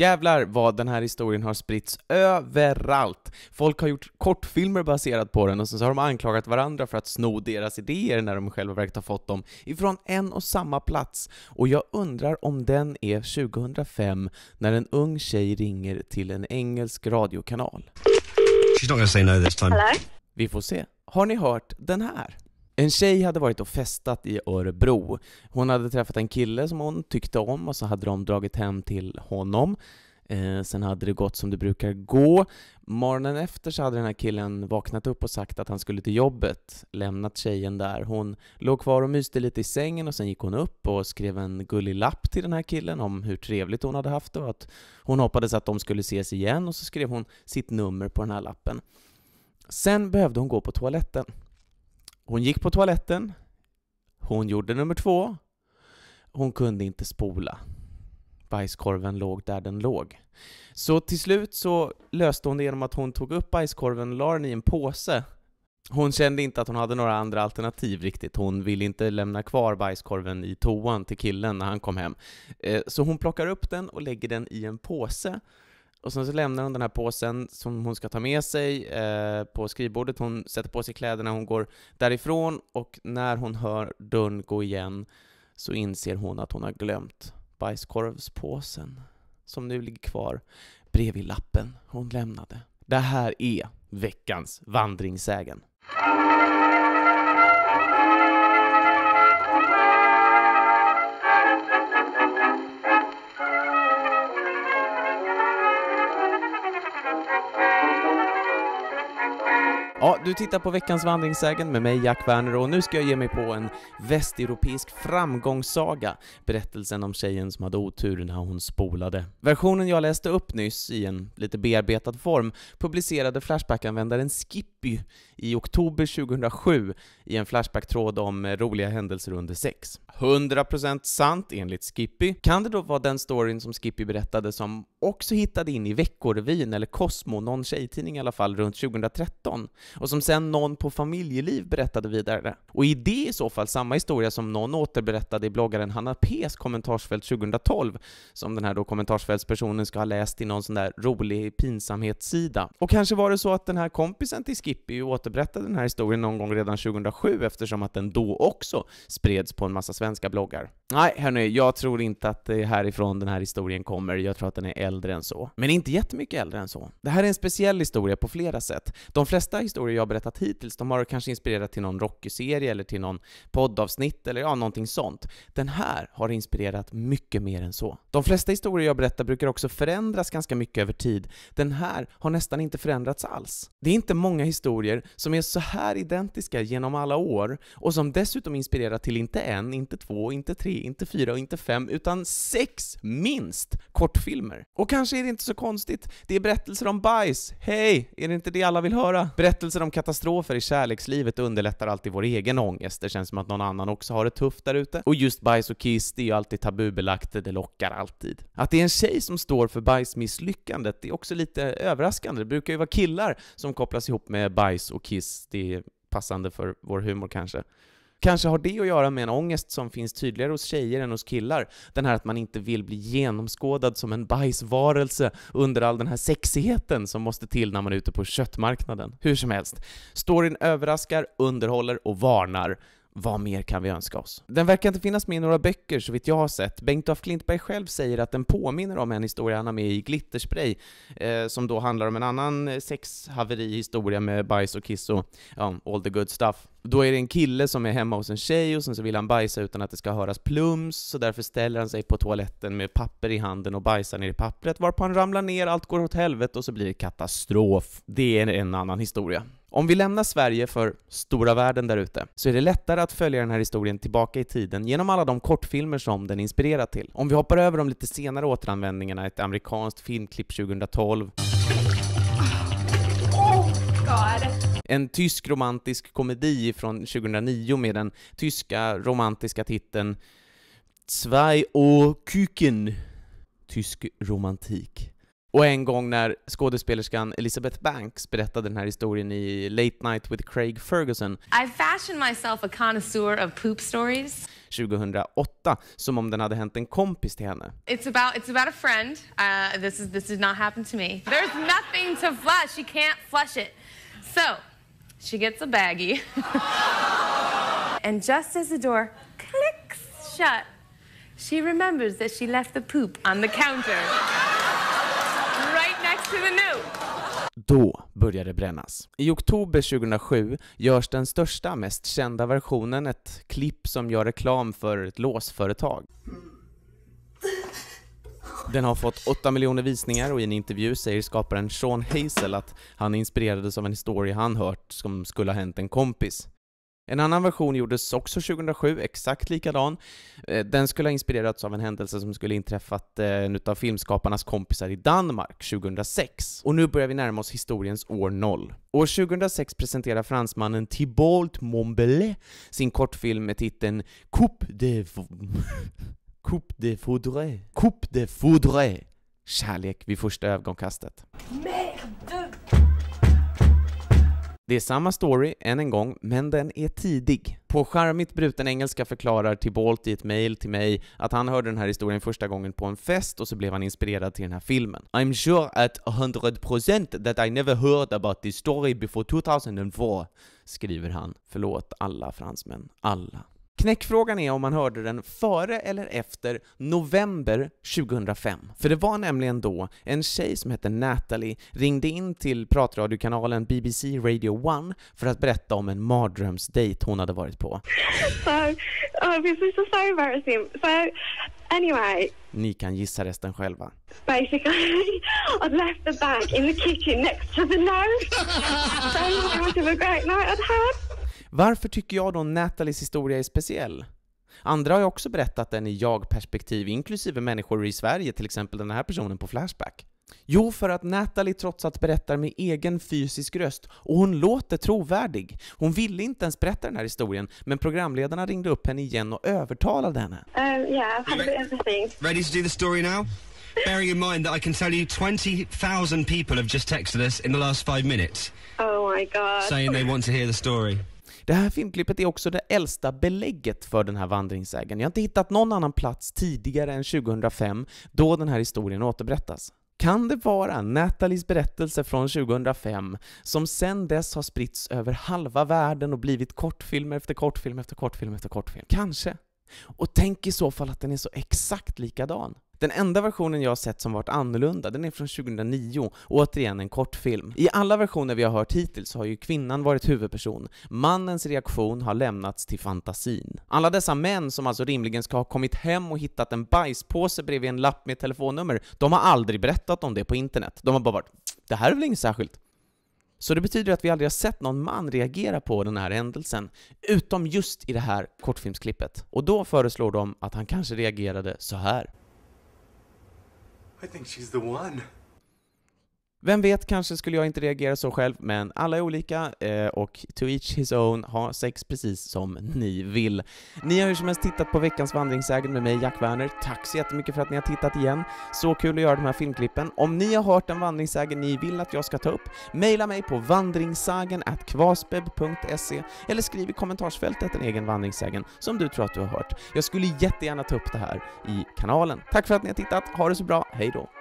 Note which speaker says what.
Speaker 1: Jävlar vad den här historien har spritts överallt. Folk har gjort kortfilmer baserat på den och sen så har de anklagat varandra för att sno deras idéer när de själva verket har fått dem ifrån en och samma plats. Och jag undrar om den är 2005 när en ung tjej ringer till en engelsk radiokanal. She's not gonna say no this time. Hello? Vi får se. Har ni hört den här? En tjej hade varit och festat i Örebro. Hon hade träffat en kille som hon tyckte om och så hade de dragit hem till honom. Eh, sen hade det gått som det brukar gå. Morgonen efter så hade den här killen vaknat upp och sagt att han skulle till jobbet, lämnat tjejen där. Hon låg kvar och myste lite i sängen och sen gick hon upp och skrev en gullig lapp till den här killen om hur trevligt hon hade haft det och att hon hoppades att de skulle ses igen och så skrev hon sitt nummer på den här lappen. Sen behövde hon gå på toaletten. Hon gick på toaletten. Hon gjorde nummer två. Hon kunde inte spola. Bajskorven låg där den låg. Så till slut så löste hon det genom att hon tog upp bajskorven och la den i en påse. Hon kände inte att hon hade några andra alternativ riktigt. Hon ville inte lämna kvar bajskorven i toan till killen när han kom hem. Eh, så hon plockar upp den och lägger den i en påse och sen så lämnar hon den här påsen som hon ska ta med sig eh, på skrivbordet. Hon sätter på sig kläderna, hon går därifrån och när hon hör dörren gå igen så inser hon att hon har glömt bajskorvspåsen som nu ligger kvar bredvid lappen hon lämnade. Det här är veckans vandringssägen. Du tittar på veckans vandringssägen med mig Jack Werner och nu ska jag ge mig på en västeuropeisk framgångssaga. Berättelsen om tjejen som hade otur när hon spolade. Versionen jag läste upp nyss, i en lite bearbetad form, publicerade Flashback-användaren Skippy i oktober 2007 i en Flashback-tråd om roliga händelser under sex. 100% sant enligt Skippy. Kan det då vara den storyn som Skippy berättade som också hittade in i Veckorevyn eller Cosmo, någon tjejtidning i alla fall, runt 2013? Och som som sen någon på familjeliv berättade vidare. Och i det i så fall samma historia som någon återberättade i bloggaren Hanna P's kommentarsfält 2012, som den här då kommentarsfältspersonen ska ha läst i någon sån där rolig pinsamhetssida. Och kanske var det så att den här kompisen till Skippy återberättade den här historien någon gång redan 2007 eftersom att den då också spreds på en massa svenska bloggar. Nej, hörni, jag tror inte att det är härifrån den här historien kommer. Jag tror att den är äldre än så. Men inte jättemycket äldre än så. Det här är en speciell historia på flera sätt. De flesta historier jag har berättat hittills, de har kanske inspirerat till någon Rocky-serie eller till någon poddavsnitt eller ja, någonting sånt. Den här har inspirerat mycket mer än så. De flesta historier jag berättar brukar också förändras ganska mycket över tid. Den här har nästan inte förändrats alls. Det är inte många historier som är så här identiska genom alla år och som dessutom inspirerar till inte en, inte två, inte tre inte fyra och inte fem, utan sex, minst, kortfilmer. Och kanske är det inte så konstigt, det är berättelser om bajs, hej, är det inte det alla vill höra? Berättelser om katastrofer i kärlekslivet underlättar alltid vår egen ångest, det känns som att någon annan också har det tufft där ute. Och just bajs och kiss, det är ju alltid tabubelagt, det lockar alltid. Att det är en tjej som står för bajsmisslyckandet, det är också lite överraskande, det brukar ju vara killar som kopplas ihop med bajs och kiss, det är passande för vår humor kanske. Kanske har det att göra med en ångest som finns tydligare hos tjejer än hos killar. Den här att man inte vill bli genomskådad som en bajsvarelse under all den här sexigheten som måste till när man är ute på köttmarknaden. Hur som helst, storyn överraskar, underhåller och varnar. Vad mer kan vi önska oss? Den verkar inte finnas med i några böcker så vitt jag har sett. Bengt af Klintberg själv säger att den påminner om en historia han har med i Glitterspray, eh, som då handlar om en annan eh, sexhaverihistoria med bajs och kiss och ja, all the good stuff. Då är det en kille som är hemma hos en tjej och sen så vill han bajsa utan att det ska höras plums, så därför ställer han sig på toaletten med papper i handen och bajsar ner i pappret, varpå han ramlar ner, allt går åt helvete och så blir det katastrof. Det är en annan historia. Om vi lämnar Sverige för stora världen där ute, så är det lättare att följa den här historien tillbaka i tiden genom alla de kortfilmer som den inspirerat till. Om vi hoppar över de lite senare återanvändningarna, ett amerikanskt filmklipp 2012, en tysk romantisk komedi från 2009 med den tyska romantiska titeln Zwei och Küken. Tysk romantik. Och en gång när skådespelerskan Elizabeth Banks berättade den här historien i Late Night with Craig Ferguson I fashioned myself a connoisseur of poop stories 2008, som om den hade hänt en kompis till henne. It's about, it's about a friend. Uh, this, is, this did not happen to me. There's nothing to flush. She can't flush it. So, she gets a baggie. and just as the door clicks shut, she remembers that she left the poop on the counter to the new! Då börjar det brännas. I oktober 2007 görs den största, mest kända versionen, ett klipp som gör reklam för ett låsföretag. Den har fått 8 miljoner visningar och i en intervju säger skaparen Sean Hazel att han inspirerades av en historia han hört som skulle ha hänt en kompis. En annan version gjordes också 2007, exakt likadan. Eh, den skulle ha inspirerats av en händelse som skulle inträffat en eh, av filmskaparnas kompisar i Danmark 2006. Och nu börjar vi närma oss historiens år 0. År 2006 presenterar fransmannen Thibault Montbellet sin kortfilm med titeln Coupe de... Coupe de foudre. Coupe de foudre. Kärlek vid första ögonkastet. Merde! Det är samma story, än en gång, men den är tidig. På charmigt bruten engelska förklarar Tibolt i ett mail till mig att han hörde den här historien första gången på en fest och så blev han inspirerad till den här filmen. I'm sure at 100% that I never heard about this story before 2004, skriver han. Förlåt alla fransmän, alla. Knäckfrågan är om man hörde den före eller efter november 2005. För det var nämligen då en tjej som hette Natalie ringde in till pratradiokanalen BBC Radio 1 för att berätta om en mardrömsdejt hon hade varit på. So, oh, this is so anyway. Ni kan gissa resten själva. Basically, I left the bag in the kitchen next to the nose. so it was a great night I'd had. Varför tycker jag då Nathalies historia är speciell? Andra har ju också berättat den i jag-perspektiv, inklusive människor i Sverige, till exempel den här personen på Flashback. Jo, för att Natalie trots allt berättar med egen fysisk röst och hon låter trovärdig. Hon ville inte ens berätta den här historien, men programledarna ringde upp henne igen och övertalade henne. Ja, um, yeah, I've had a bit of everything. Ready to do the story now? Bearing in mind that I can tell you 20,000 people have just texted us in the last five minutes. Oh my god. Saying they want to hear the story. Det här filmklippet är också det äldsta belägget för den här vandringssägen. Jag har inte hittat någon annan plats tidigare än 2005 då den här historien återberättas. Kan det vara Nathalies berättelse från 2005 som sedan dess har spritts över halva världen och blivit kortfilm efter kortfilm efter kortfilm efter kortfilm? Kanske. Och tänk i så fall att den är så exakt likadan. Den enda versionen jag har sett som varit annorlunda, den är från 2009, återigen en kortfilm. I alla versioner vi har hört hittills har ju kvinnan varit huvudperson, mannens reaktion har lämnats till fantasin. Alla dessa män som alltså rimligen ska ha kommit hem och hittat en bajspåse bredvid en lapp med telefonnummer, de har aldrig berättat om det på internet. De har bara varit ”det här är väl inget särskilt?” Så det betyder att vi aldrig har sett någon man reagera på den här händelsen, utom just i det här kortfilmsklippet. Och då föreslår de att han kanske reagerade så här. I think she's the one. Vem vet, kanske skulle jag inte reagera så själv, men alla är olika eh, och to each his own, ha sex precis som ni vill. Ni har ju som helst tittat på veckans vandringssägen med mig, Jack Werner. Tack så jättemycket för att ni har tittat igen. Så kul att göra de här filmklippen. Om ni har hört en vandringssägen ni vill att jag ska ta upp, mejla mig på vandringssagen kvasbeb.se eller skriv i kommentarsfältet en egen vandringssägen som du tror att du har hört. Jag skulle jättegärna ta upp det här i kanalen. Tack för att ni har tittat, ha det så bra, hej då!